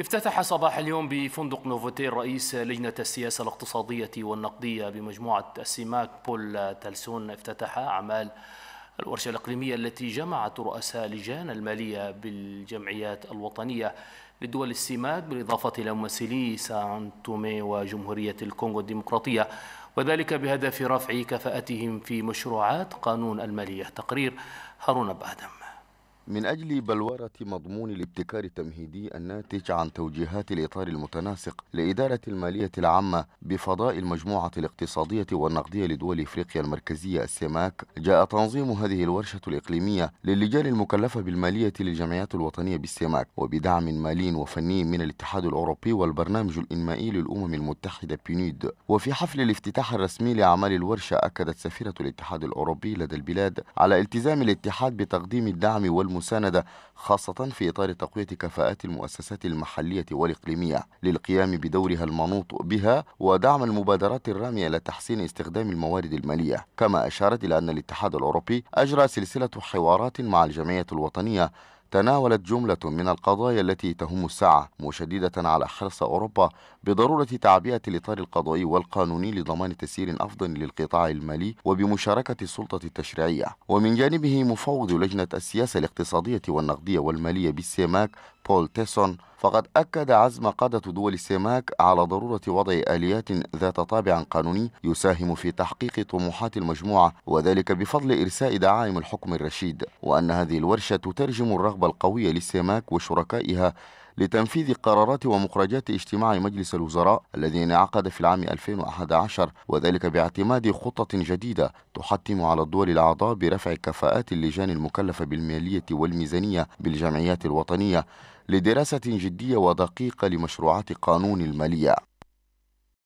افتتح صباح اليوم بفندق نوفوتيل رئيس لجنة السياسة الاقتصادية والنقدية بمجموعة السماك بول تلسون افتتح أعمال الورشة الإقليمية التي جمعت رؤساء لجان المالية بالجمعيات الوطنية لدول السماك بالإضافة إلى ممثلي سان تومي وجمهورية الكونغو الديمقراطية وذلك بهدف رفع كفاءتهم في مشروعات قانون المالية تقرير هارون بادم من أجل بلورة مضمون الابتكار التمهيدي الناتج عن توجيهات الإطار المتناسق لإدارة المالية العامة بفضاء المجموعة الاقتصادية والنقدية لدول إفريقيا المركزية السماك جاء تنظيم هذه الورشة الإقليمية للجال المكلفة بالمالية للجمعيات الوطنية بالسماك وبدعم مالي وفني من الاتحاد الأوروبي والبرنامج الإنمائي للأمم المتحدة بينيد وفي حفل الافتتاح الرسمي لأعمال الورشة أكدت سفيرة الاتحاد الأوروبي لدى البلاد على التزام الاتحاد بتقديم الدعم والمساعدة المساندة خاصة في إطار تقوية كفاءات المؤسسات المحلية والإقليمية للقيام بدورها المنوط بها ودعم المبادرات الرامية لتحسين استخدام الموارد المالية كما أشارت إلى أن الاتحاد الأوروبي أجرى سلسلة حوارات مع الجمعية الوطنية تناولت جملة من القضايا التي تهم الساعة مشددة على حرص أوروبا بضرورة تعبئة الإطار القضائي والقانوني لضمان تسيير أفضل للقطاع المالي وبمشاركة السلطة التشريعية ومن جانبه مفوض لجنة السياسة الاقتصادية والنقدية والمالية بالسيماك بول تيسون فقد أكد عزم قادة دول السماك على ضرورة وضع آليات ذات طابع قانوني يساهم في تحقيق طموحات المجموعة وذلك بفضل إرساء دعائم الحكم الرشيد وأن هذه الورشة تترجم الرغبة القوية للسماك وشركائها لتنفيذ قرارات ومخرجات اجتماع مجلس الوزراء الذي انعقد في العام 2011 وذلك باعتماد خطة جديدة تحتم على الدول الأعضاء برفع كفاءات اللجان المكلفة بالمالية والميزانية بالجمعيات الوطنية لدراسة جدية ودقيقة لمشروعات قانون المالية